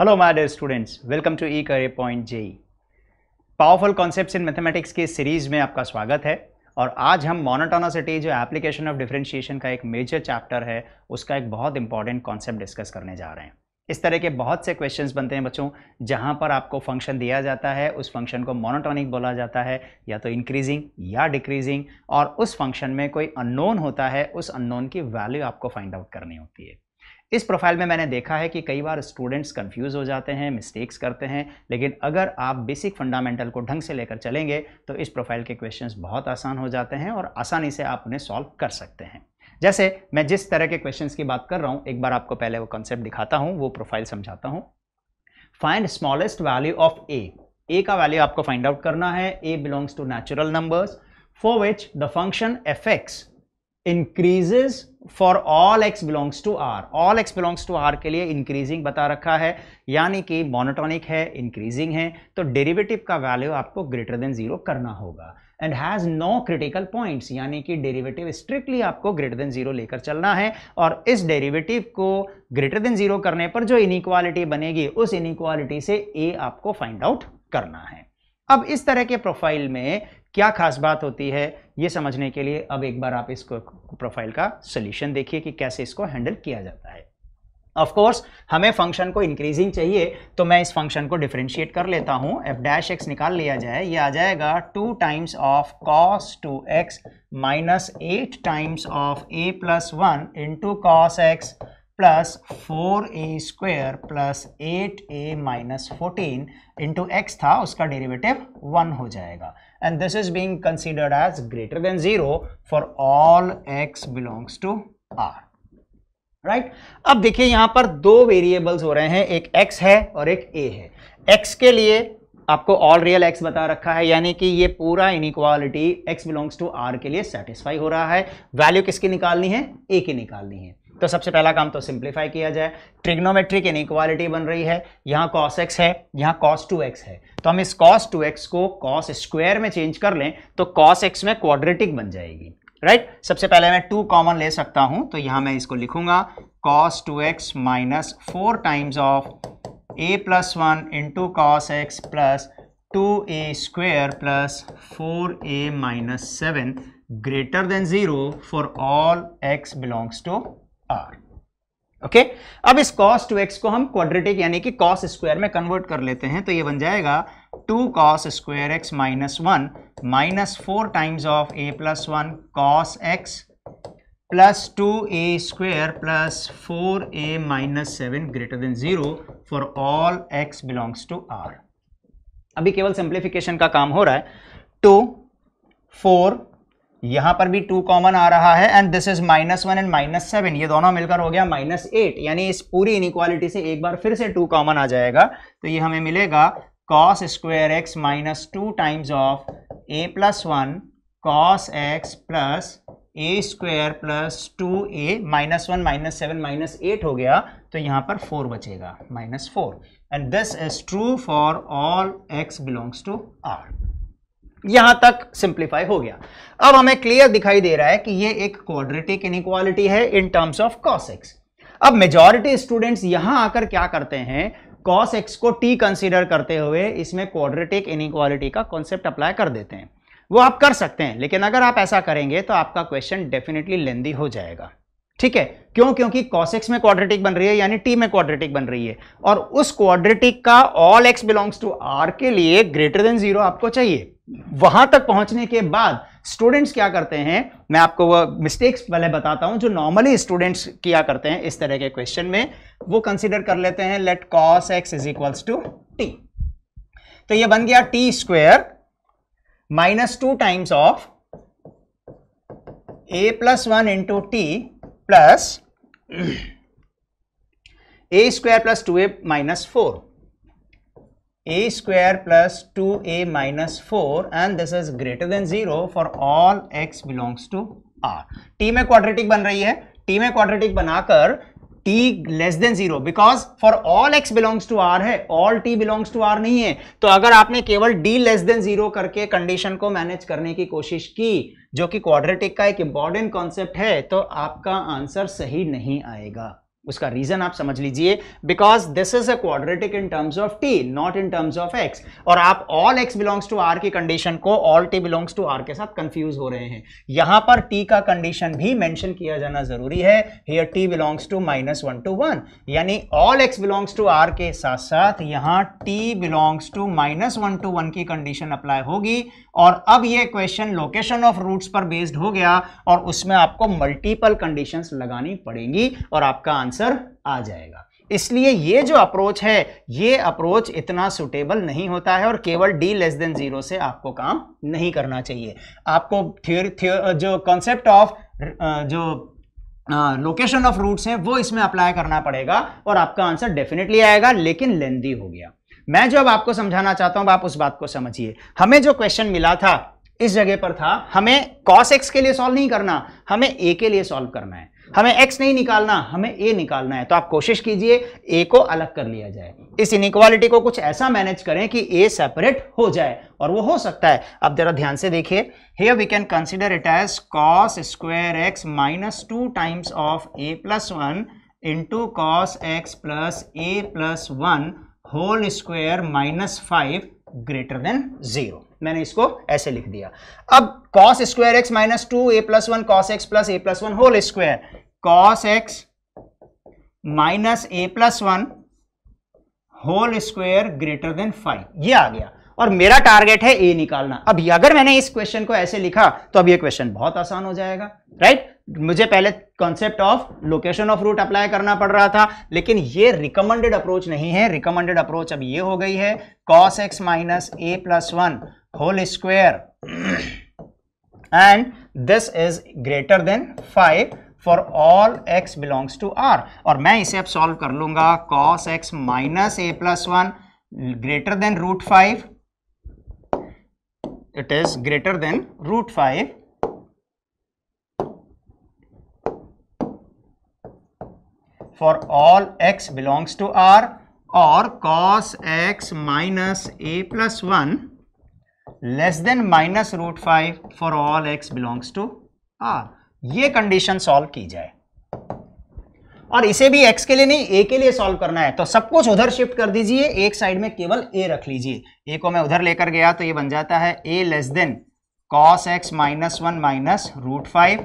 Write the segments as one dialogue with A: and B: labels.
A: Hello my students welcome to e eCareer point JEE powerful concepts in mathematics की series में आपका स्वागत है और आज हम मोनोटोनासिटी जो एप्लीकेशन ऑफ डिफरेंशिएशन का एक मेजर चैप्टर है उसका एक बहुत इंपॉर्टेंट कॉन्सेप्ट डिस्कस करने जा रहे हैं इस तरह के बहुत से क्वेश्चंस बनते हैं बच्चों जहां पर आपको फंक्शन दिया जाता है उस फंक्शन को मोनोटॉनिक बोला जाता है या तो इंक्रीजिंग या डिक्रीजिंग और उस फंक्शन में कोई अननोन होता है उस अननोन की वैल्यू आपको फाइंड आउट करनी होती है इस प्रोफाइल में मैंने देखा है कि कई बार स्टूडेंट्स कंफ्यूज हो जाते हैं मिस्टेक्स करते हैं लेकिन अगर आप बेसिक फंडामेंटल को ढंग से लेकर चलेंगे तो इस प्रोफाइल के क्वेश्चंस बहुत आसान हो जाते हैं और आसानी से आप उन्हें सॉल्व कर सकते हैं जैसे मैं जिस तरह के क्वेश्चन की बात कर रहा हूँ एक बार आपको पहले वो कॉन्सेप्ट दिखाता हूँ वो प्रोफाइल समझाता हूँ find smallest value of a a का वैल्यू आपको फाइंड आउट करना है a belongs to natural numbers for which the function f x increases for all x belongs to R all x belongs to R के लिए increasing बता रखा है यानी कि मोनोटोनिक है इंक्रीजिंग है तो डेरिवेटिव का वैल्यू आपको ग्रेटर देन जीरो करना होगा and has no critical points यानी कि डेरिवेटिव स्ट्रिक्टली आपको ग्रेटर देन जीरो लेकर चलना है और इस डेरिवेटिव को ग्रेटर देन जीरो करने पर जो इनिक्वालिटी बनेगी उस इनिक्वालिटी से ए आपको फाइंड आउट करना है अब इस तरह के प्रोफाइल में क्या खास बात होती है ये समझने के लिए अब एक बार आप इसको प्रोफाइल का सोल्यूशन देखिए कि कैसे इसको हैंडल किया जाता है ऑफ कोर्स हमें फंक्शन को इंक्रीजिंग चाहिए तो मैं इस फंक्शन को डिफ्रेंशिएट कर लेता हूँ एफ डैश एक्स निकाल लिया जाए ये आ जाएगा two times of cos two x minus eight times of a plus one into cos x plus four a square plus eight a minus fourteen into x था उसका डेरिवेटिव वन हो जाएगा and this is being considered as greater than zero for all x belongs to R right अब देखिए यहां पर दो variables हो रहे हैं एक एक्स है और एक ए है एक्स के लिए आपको ऑल रियल एक्स बता रखा है यानी कि ये पूरा inequality x belongs to R के लिए सेटिस्फाई हो रहा है वैल्यू किसकी निकालनी है ए की निकालनी है तो सबसे पहला काम तो सिंप्लीफाई किया जाए ट्रिग्नोमेट्रिक इनक्वालिटी बन रही है यहाँ कॉस एक्स है यहाँ कॉस टू एक्स है तो हम इस कॉस टू एक्स को कॉस स्क्वायर में चेंज कर लें तो कॉस एक्स में क्वाड्रेटिक बन जाएगी राइट right? सबसे पहले मैं टू कॉमन ले सकता हूं तो यहां मैं इसको लिखूंगा cos two x minus four times of a plus one into cos x plus two a square plus four a minus seven greater than zero for all x belongs to R okay okay? अब इस cos two x को हम quadratic यानी कि cos square में convert कर लेते हैं तो ये बन जाएगा two cos square x minus one minus four times of a plus one cos x plus two a square plus four a minus seven greater than zero for all x belongs to R अभी केवल simplification का काम हो रहा है to four यहाँ पर भी टू कॉमन आ रहा है and this is minus one and minus seven ये दोनों मिलकर हो गया माइनस एट यानी इस पूरी इनिक्वालिटी से एक बार फिर से टू कॉमन आ जाएगा तो ये हमें मिलेगा cos square x minus two times of a plus one cos x plus a square plus two a minus one minus seven minus eight हो गया तो यहाँ पर फोर बचेगा minus four and this is true for all x belongs to R यहां तक simplify हो गया अब हमें क्लियर दिखाई दे रहा है कि ये एक क्वाड्रेटिक इनक्वालिटी है in terms of cos x अब मेजॉरिटी स्टूडेंट्स यहां आकर क्या करते हैं कॉस एक्स को टी कंसीडर करते हुए इसमें क्वाड्रेटिक इनक्वालिटी का कॉन्सेप्ट अप्लाई कर देते हैं वो आप कर सकते हैं लेकिन अगर आप ऐसा करेंगे तो आपका क्वेश्चन डेफिनेटली लेंदी हो जाएगा ठीक है क्यों क्योंकि एक्स में क्वाड्रेटिक बन रही है यानी टी में क्वाड्रेटिक बन रही है और उस क्वाड्रेटिक का all x belongs to R के लिए ग्रेटर देन जीरो आपको चाहिए वहां तक पहुंचने के बाद स्टूडेंट्स क्या करते हैं मैं आपको वह मिस्टेक्स पहले बताता हूं जो नॉर्मली स्टूडेंट्स किया करते हैं इस तरह के क्वेश्चन में वो कंसिडर कर लेते हैं let cos x is equals to t तो ये बन गया t square minus two times of a plus one into t plus a square plus two a minus four a square plus two a minus four and this is greater than zero for all x belongs to R t में quadratic बन रही है t में quadratic बनाकर t less than zero because for all x belongs to r है all t belongs to r नहीं है तो अगर आपने केवल d लेस देन जीरो करके कंडीशन को मैनेज करने की कोशिश की जो कि क्वाड्रेटिक का एक इंपॉर्टेंट कॉन्सेप्ट है तो आपका आंसर सही नहीं आएगा उसका रीजन आप समझ लीजिए because this is a quadratic in terms of t not in terms of x और आप all x belongs to R की कंडीशन को all t belongs to R के साथ कंफ्यूज हो रहे हैं यहां पर टी का कंडीशन भी मेंशन किया जाना जरूरी है here t belongs to minus one to one यानी all x belongs to R के साथ साथ यहां t belongs to minus one to one की कंडीशन अप्लाई होगी और अब ये क्वेश्चन लोकेशन ऑफ रूट्स पर बेस्ड हो गया और उसमें आपको मल्टीपल कंडीशंस लगानी पड़ेंगी और आपका आंसर आ जाएगा इसलिए ये जो अप्रोच है ये अप्रोच इतना सुटेबल नहीं होता है और केवल डी लेस देन जीरो से आपको काम नहीं करना चाहिए आपको थियोर जो कॉन्सेप्ट ऑफ जो लोकेशन ऑफ रूट्स हैं वो इसमें अप्लाई करना पड़ेगा और आपका आंसर डेफिनेटली आएगा लेकिन लेंदी हो गया मैं जो अब आपको समझाना चाहता हूं आप उस बात को समझिए हमें जो क्वेश्चन मिला था इस जगह पर था हमें कॉस एक्स के लिए सॉल्व नहीं करना हमें ए के लिए सॉल्व करना है हमें x नहीं निकालना हमें a निकालना है तो आप कोशिश कीजिए a को अलग कर लिया जाए इस इनिक्वालिटी को कुछ ऐसा मैनेज करें कि a सेपरेट हो जाए और वो हो सकता है अब जरा ध्यान से देखिए hey we can consider it as cos square x minus two times of a plus one into cos x plus a plus one whole square minus five greater than zero मैंने इसको ऐसे लिख दिया अब cos square x minus two a plus one cos x plus a plus one whole square cos x minus a plus one whole square greater than five ये आ गया और मेरा टारगेट है ए निकालना अब अगर मैंने इस क्वेश्चन को ऐसे लिखा तो अब ये क्वेश्चन बहुत आसान हो जाएगा राइट मुझे पहले concept of location of root apply करना पड़ रहा था लेकिन ये रिकमेंडेड अप्रोच नहीं है रिकमेंडेड अप्रोच अब ये हो गई है cos x minus a plus one whole square and this is greater than five for all x belongs to R और मैं इसे अब सॉल्व कर लूंगा cos x minus a plus one greater than root five it is greater than root 5 for all x belongs to R or cos x minus a plus 1 less than minus root 5 for all x belongs to R. ये condition solve की जाए और इसे भी x के लिए नहीं ए के लिए सॉल्व करना है तो सब कुछ उधर शिफ्ट कर दीजिए एक साइड में केवल ए रख लीजिए ए को मैं उधर लेकर गया तो ये बन जाता है a less than cos x minus one minus root five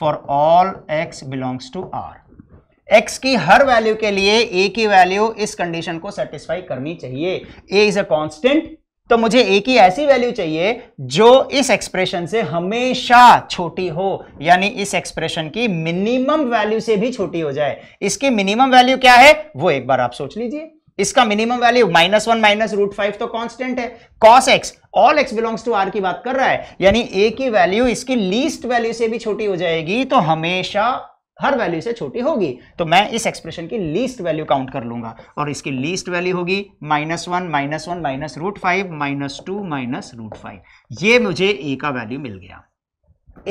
A: for all x belongs to R x की हर वैल्यू के लिए ए की वैल्यू इस कंडीशन को सेटिस्फाई करनी चाहिए ए इज अ कॉन्स्टेंट तो मुझे एक ही ऐसी वैल्यू चाहिए जो इस एक्सप्रेशन से हमेशा छोटी हो यानी इस एक्सप्रेशन की मिनिमम वैल्यू से भी छोटी हो जाए इसकी मिनिमम वैल्यू क्या है वो एक बार आप सोच लीजिए इसका minimum value minus one minus root five तो कांस्टेंट है cos x all x belongs to R की बात कर रहा है यानी ए की वैल्यू इसकी लीस्ट वैल्यू से भी छोटी हो जाएगी तो हमेशा हर वैल्यू से छोटी होगी तो मैं इस एक्सप्रेशन की लीस्ट वैल्यू काउंट कर लूंगा और इसकी लीस्ट वैल्यू होगी minus one minus one minus root five minus two minus root five ये मुझे ए का वैल्यू मिल गया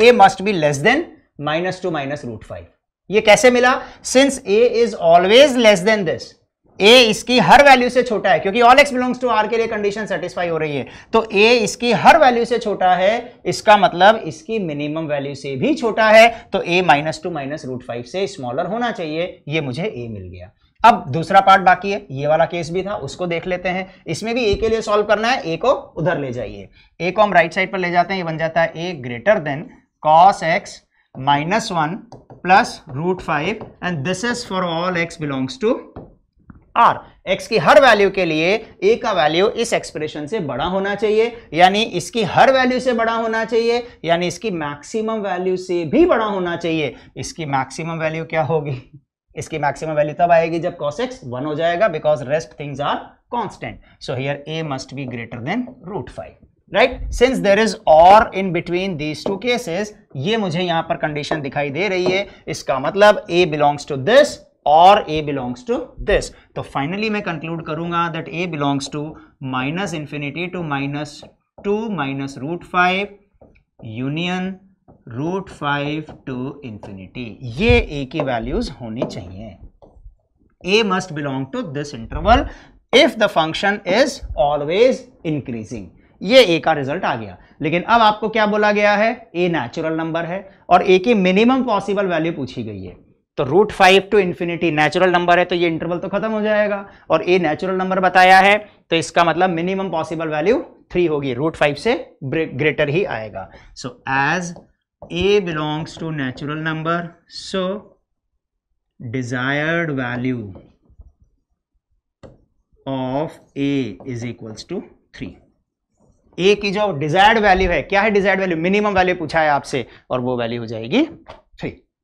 A: a must be less than minus two minus root five ये कैसे मिला since a is always less than this a इसकी हर वैल्यू से छोटा है क्योंकि all x belongs to R के लिए कंडीशन सेटिस्फाई हो रही है तो ए इसकी हर वैल्यू से छोटा है इसका मतलब इसकी मिनिमम वैल्यू से भी छोटा है तो a minus two minus root five से स्मॉलर होना चाहिए ये मुझे ए मिल गया अब दूसरा पार्ट बाकी है ये वाला केस भी था उसको देख लेते हैं इसमें भी ए के लिए सॉल्व करना है ए को उधर ले जाइए ए को हम राइट साइड पर ले जाते हैं ये बन जाता है a greater than cos x minus one plus root five and this is for all x belongs to R x की हर वैल्यू के लिए ए का वैल्यू इस एक्सप्रेशन से बड़ा होना चाहिए यानी इसकी हर वैल्यू से बड़ा होना चाहिए यानी इसकी मैक्सिमम वैल्यू से भी बड़ा होना चाहिए इसकी मैक्सिमम वैल्यू क्या होगी इसकी मैक्सिमम वैल्यू तब आएगी जब कॉस एक्स वन हो जाएगा because rest things are constant so here a must be greater than root five right since there is or in between these two cases ये मुझे यहां पर कंडीशन दिखाई दे रही है इसका मतलब ए बिलोंग्स टू दिस और ए बिलोंग्स टू दिस तो फाइनली मैं कंक्लूड करूंगा that a belongs to minus infinity to minus two minus root five union root five to infinity ये ए की वैल्यूज होनी चाहिए a must belong to this interval if the function is always increasing ये a का result आ गया लेकिन अब आपको क्या बोला गया है ए नेचुरल नंबर है और ए की मिनिमम पॉसिबल वैल्यू पूछी गई है तो root five to infinity natural number है तो ये इंटरवल तो खत्म हो जाएगा और ए नेचुरल नंबर बताया है तो इसका मतलब मिनिमम पॉसिबल वैल्यू थ्री होगी रूट फाइव से ग्रेटर ही आएगा so as a belongs to natural number so desired value of a is equals to three a की जो डिजायर्ड वैल्यू है क्या है डिजायर्ड वैल्यू मिनिमम वैल्यू पूछा है आपसे और वो वैल्यू हो जाएगी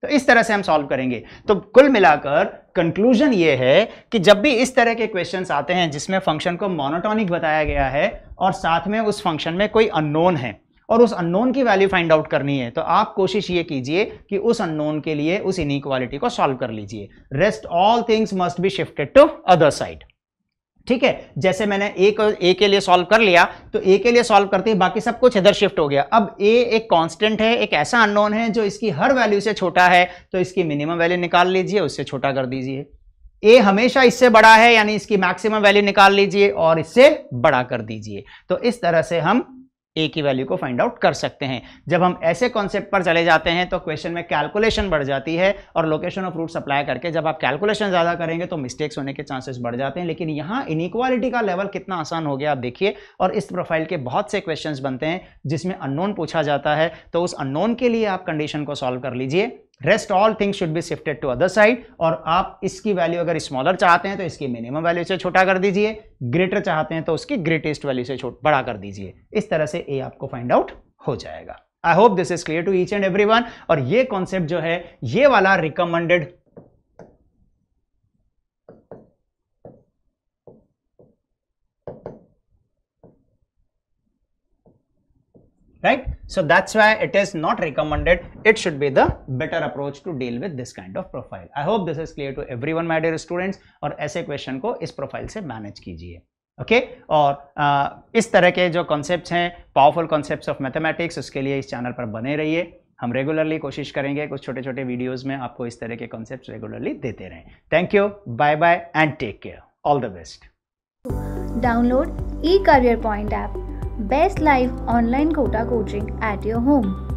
A: तो इस तरह से हम सॉल्व करेंगे तो कुल मिलाकर कंक्लूजन ये है कि जब भी इस तरह के क्वेश्चंस आते हैं जिसमें फंक्शन को मोनोटॉनिक बताया गया है और साथ में उस फंक्शन में कोई अननोन है और उस अननोन की वैल्यू फाइंड आउट करनी है तो आप कोशिश ये कीजिए कि उस अननोन के लिए उस इनइक्वालिटी को सॉल्व कर लीजिए rest all things must be shifted to other side ठीक है जैसे मैंने ए को ए के लिए सॉल्व कर लिया तो ए के लिए सॉल्व करते ही बाकी सब कुछ इधर शिफ्ट हो गया अब ए एक कांस्टेंट है एक ऐसा अननोन है जो इसकी हर वैल्यू से छोटा है तो इसकी मिनिमम वैल्यू निकाल लीजिए उससे छोटा कर दीजिए ए हमेशा इससे बड़ा है यानी इसकी मैक्सिमम वैल्यू निकाल लीजिए और इससे बड़ा कर दीजिए तो इस तरह से हम ए की वैल्यू को फाइंड आउट कर सकते हैं जब हम ऐसे कॉन्सेप्ट पर चले जाते हैं तो क्वेश्चन में कैलकुलेशन बढ़ जाती है और लोकेशन ऑफ रूट सप्लाई करके जब आप कैलकुलेशन ज़्यादा करेंगे तो मिस्टेक्स होने के चांसेस बढ़ जाते हैं लेकिन यहाँ इनिक्वालिटी का लेवल कितना आसान हो गया आप देखिए और इस प्रोफाइल के बहुत से क्वेश्चन बनते हैं जिसमें अननोन पूछा जाता है तो उस अननोन के लिए आप कंडीशन को सॉल्व कर लीजिए rest all things should be shifted to other side और आप इसकी वैल्यू अगर स्मॉलर चाहते हैं तो इसकी मिनिमम वैल्यू से छोटा कर दीजिए ग्रेटर चाहते हैं तो उसकी ग्रेटेस्ट वैल्यू से छोट बड़ा कर दीजिए इस तरह से ए आपको फाइंड आउट हो जाएगा I hope this is clear to each and every और ये कॉन्सेप्ट जो है ये वाला recommended right so that's why it is not recommended it should be the better approach to deal with this kind of profile i hope this is clear to everyone my dear students और aise question ko is profile se manage kijiye okay okay? और आ, इस तरह के जो concepts हैं powerful concepts of mathematics उसके लिए इस चैनल पर बने रहिए हम रेगुलरली कोशिश करेंगे कुछ छोटे छोटे वीडियोस में आपको इस तरह के कॉन्सेप्ट्स रेगुलरली देते रहें thank you bye bye and take care all the best download eCareer point app Best Live Online Kota Coaching at your home.